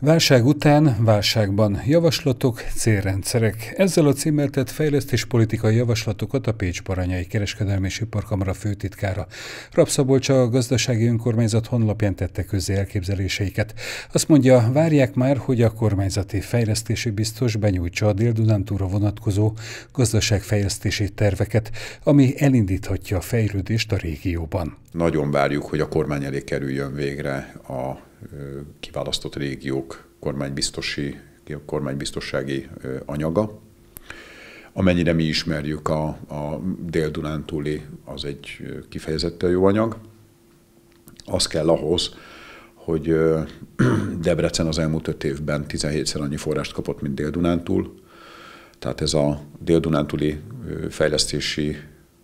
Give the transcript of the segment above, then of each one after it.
Válság után, válságban javaslatok, célrendszerek. Ezzel a címmel tett fejlesztéspolitikai javaslatokat a Pécs Baranyai Kereskedelmi és Iparkamara főtitkára. Rapszabolcs a gazdasági önkormányzat honlapján tette közé elképzeléseiket. Azt mondja, várják már, hogy a kormányzati fejlesztési biztos benyújtsa a dél túra vonatkozó gazdaságfejlesztési terveket, ami elindíthatja a fejlődést a régióban. Nagyon várjuk, hogy a kormány elé kerüljön végre a kiválasztott régiók kormánybiztosi, kormánybiztossági anyaga. Amennyire mi ismerjük a, a Dél-Dunántúli, az egy kifejezetten jó anyag. Az kell ahhoz, hogy Debrecen az elmúlt öt évben 17-szer annyi forrást kapott, mint Dél-Dunántúl. Tehát ez a Dél-Dunántúli fejlesztési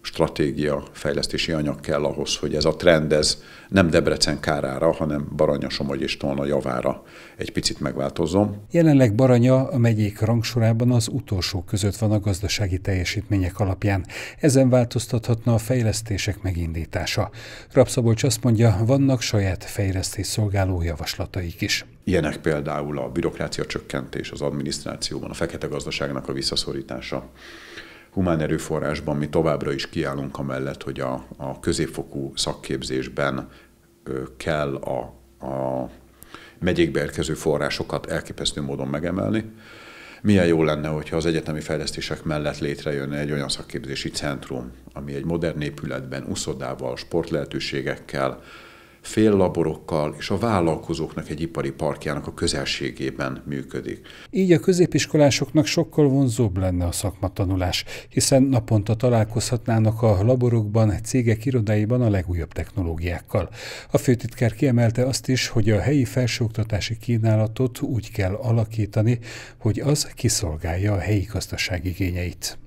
stratégia, fejlesztési anyag kell ahhoz, hogy ez a trend ez nem Debrecen kárára, hanem Baranya, Somogy és Tolna javára egy picit megváltozom. Jelenleg Baranya a megyék rangsorában az utolsó között van a gazdasági teljesítmények alapján. Ezen változtathatna a fejlesztések megindítása. Rapszabolcs azt mondja, vannak saját fejlesztés szolgáló javaslataik is. Ilyenek például a bürokrácia csökkentés, az adminisztrációban, a fekete gazdaságnak a visszaszorítása humán erőforrásban mi továbbra is kiállunk amellett, hogy a, a középfokú szakképzésben ö, kell a, a megyékbe érkező forrásokat elképesztő módon megemelni. Milyen jó lenne, hogyha az egyetemi fejlesztések mellett létrejönne egy olyan szakképzési centrum, ami egy modern épületben, uszodával, sportlehetőségekkel, féllaborokkal és a vállalkozóknak egy ipari parkjának a közelségében működik. Így a középiskolásoknak sokkal vonzóbb lenne a szakmatanulás, hiszen naponta találkozhatnának a laborokban, cégek irodáiban a legújabb technológiákkal. A főtitkár kiemelte azt is, hogy a helyi felsőoktatási kínálatot úgy kell alakítani, hogy az kiszolgálja a helyi gazdaság igényeit.